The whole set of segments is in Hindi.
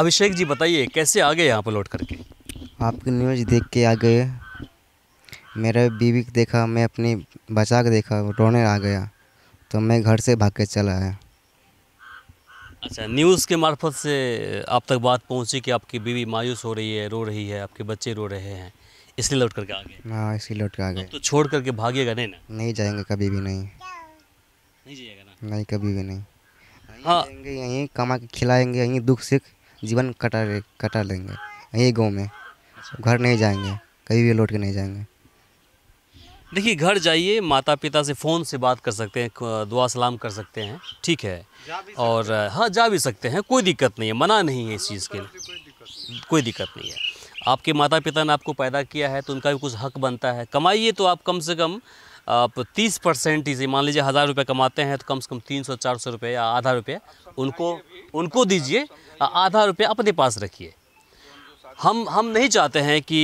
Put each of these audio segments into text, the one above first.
अभिषेक जी बताइए कैसे आ गए यहाँ पर लौट करके आपकी न्यूज़ देख के आ गए मेरे बीवी को देखा मैं अपनी बचा के देखा रोने आ गया तो मैं घर से भाग के चला आया अच्छा न्यूज़ के मार्फत से आप तक बात पहुंची कि आपकी बीवी मायूस हो रही है रो रही है आपके बच्चे रो रहे हैं इसलिए लौट करके आ गए हाँ इसलिए लौट के आ गए तो छोड़ करके भागिएगा नहीं ना नहीं जाएंगे कभी भी नहीं नहीं जाइएगा ना नहीं कभी भी नहीं हाँ यहीं कमा के खिलाएंगे यहीं दुख सुख जीवन कटा कटा लेंगे यही गाँव में घर नहीं जाएंगे कभी भी लौट के नहीं जाएंगे देखिए घर जाइए माता पिता से फ़ोन से बात कर सकते हैं दुआ सलाम कर सकते हैं ठीक है और हाँ जा भी सकते हैं कोई दिक्कत नहीं है मना नहीं है इस चीज़ के लिए कोई दिक्कत नहीं है आपके माता पिता ने आपको पैदा किया है तो उनका भी कुछ हक बनता है कमाइए तो आप कम से कम आप तीस परसेंट इसे मान लीजिए हज़ार रुपये कमाते हैं तो कम से कम तीन सौ चार सौ रुपये या आधा रुपये उनको उनको दीजिए आधा रुपये अपने पास रखिए हम हम नहीं चाहते हैं कि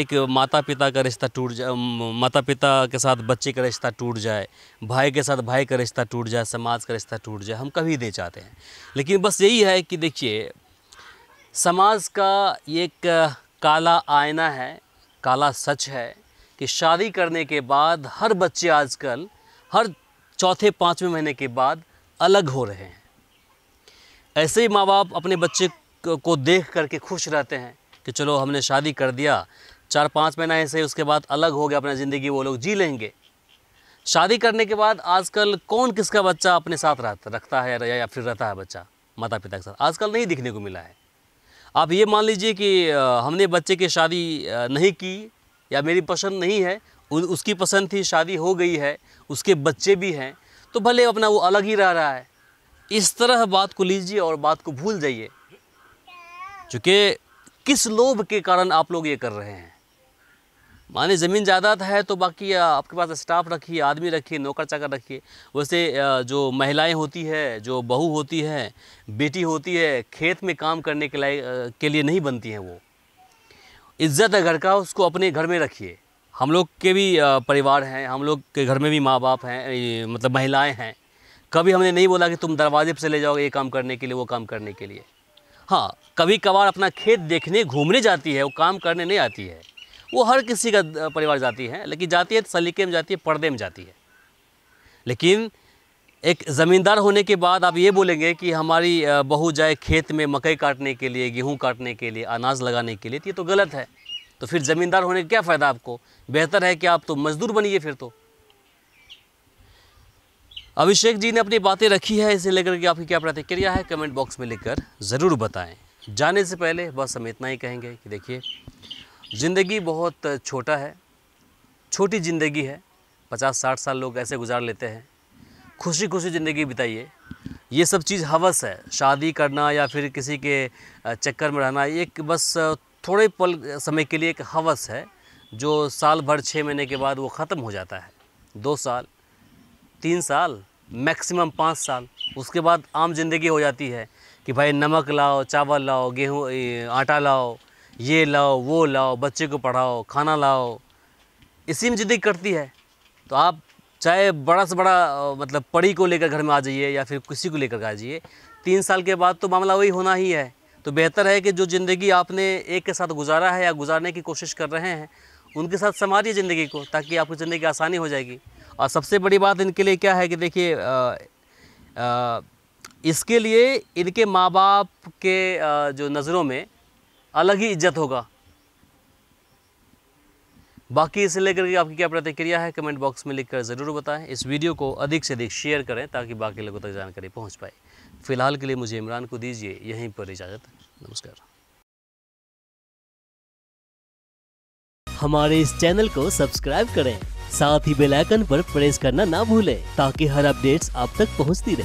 एक माता पिता का रिश्ता टूट जाए माता पिता के साथ बच्चे का रिश्ता टूट जाए भाई के साथ भाई का रिश्ता टूट जाए समाज का रिश्ता टूट जाए हम कभी नहीं चाहते हैं लेकिन बस यही है कि देखिए समाज का एक काला आयना है काला सच है कि शादी करने के बाद हर बच्चे आजकल हर चौथे पाँचवें महीने के बाद अलग हो रहे हैं ऐसे ही माँ बाप अपने बच्चे को देख करके खुश रहते हैं कि चलो हमने शादी कर दिया चार पाँच महीना ऐसे उसके बाद अलग हो गया अपना ज़िंदगी वो लोग जी लेंगे शादी करने के बाद आजकल कौन किसका बच्चा अपने साथ रहता रखता है या फिर रहता है बच्चा माता पिता के साथ आजकल नहीं दिखने को मिला है आप ये मान लीजिए कि हमने बच्चे की शादी नहीं की या मेरी पसंद नहीं है उसकी पसंद थी शादी हो गई है उसके बच्चे भी हैं तो भले अपना वो अलग ही रह रहा है इस तरह बात को लीजिए और बात को भूल जाइए चूँकि किस लोभ के कारण आप लोग ये कर रहे हैं माने ज़मीन जायदाद है तो बाकी आपके पास स्टाफ रखिए आदमी रखिए नौकर चाकर रखिए वैसे जो महिलाएं होती है जो बहू होती है बेटी होती है खेत में काम करने के लिए के लिए नहीं बनती हैं वो इज्जत है घर का उसको अपने घर में रखिए हम लोग के भी परिवार हैं हम लोग के घर में भी माँ बाप हैं मतलब महिलाएं हैं कभी हमने नहीं बोला कि तुम दरवाजे पर चले जाओगे ये काम करने के लिए वो काम करने के लिए हाँ कभी कभार अपना खेत देखने घूमने जाती है वो काम करने नहीं आती है वो हर किसी का परिवार जाती है लेकिन जाती है तो सलीके में जाती है पर्दे में जाती है लेकिन एक ज़मींदार होने के बाद आप ये बोलेंगे कि हमारी बहू जाए खेत में मकई काटने के लिए गेहूँ काटने के लिए अनाज लगाने के लिए तो ये तो गलत है तो फिर ज़मींदार होने का क्या फ़ायदा आपको बेहतर है कि आप तो मज़दूर बनिए फिर तो अभिषेक जी ने अपनी बातें रखी है इसे लेकर के आपकी क्या प्रतिक्रिया है कमेंट बॉक्स में लिखकर ज़रूर बताएं जाने से पहले बस हम इतना ही कहेंगे कि देखिए ज़िंदगी बहुत छोटा है छोटी ज़िंदगी है पचास साठ साल लोग ऐसे गुजार लेते हैं खुशी खुशी ज़िंदगी बिताइए ये सब चीज़ हवस है शादी करना या फिर किसी के चक्कर में रहना एक बस थोड़े पल समय के लिए एक हवस है जो साल भर छः महीने के बाद वो ख़त्म हो जाता है दो साल तीन साल मैक्सिमम पाँच साल उसके बाद आम ज़िंदगी हो जाती है कि भाई नमक लाओ चावल लाओ गेहूँ आटा लाओ ये लाओ वो लाओ बच्चे को पढ़ाओ खाना लाओ इसी में ज़िंदगी कटती है तो आप चाहे बड़ा से बड़ा मतलब पड़ी को लेकर घर में आ जाइए या फिर किसी को लेकर आ जाइए तीन साल के बाद तो मामला वही होना ही है तो बेहतर है कि जो ज़िंदगी आपने एक के साथ गुजारा है या गुजारने की कोशिश कर रहे हैं उनके साथ संवारिए ज़िंदगी को ताकि आपकी ज़िंदगी आसानी हो जाएगी और सबसे बड़ी बात इनके लिए क्या है कि देखिए इसके लिए इनके माँ बाप के जो नज़रों में अलग ही इज्जत होगा बाकी इसे लेकर के आपकी क्या प्रतिक्रिया है कमेंट बॉक्स में लिखकर ज़रूर बताएं इस वीडियो को अधिक से अधिक शेयर करें ताकि बाकी लोगों तक जानकारी पहुंच पाए फ़िलहाल के लिए मुझे इमरान को दीजिए यहीं पर इजाज़त नमस्कार हमारे इस चैनल को सब्सक्राइब करें साथ ही बेल आइकन पर प्रेस करना ना भूलें ताकि हर अपडेट्स आप तक पहुंचती रहे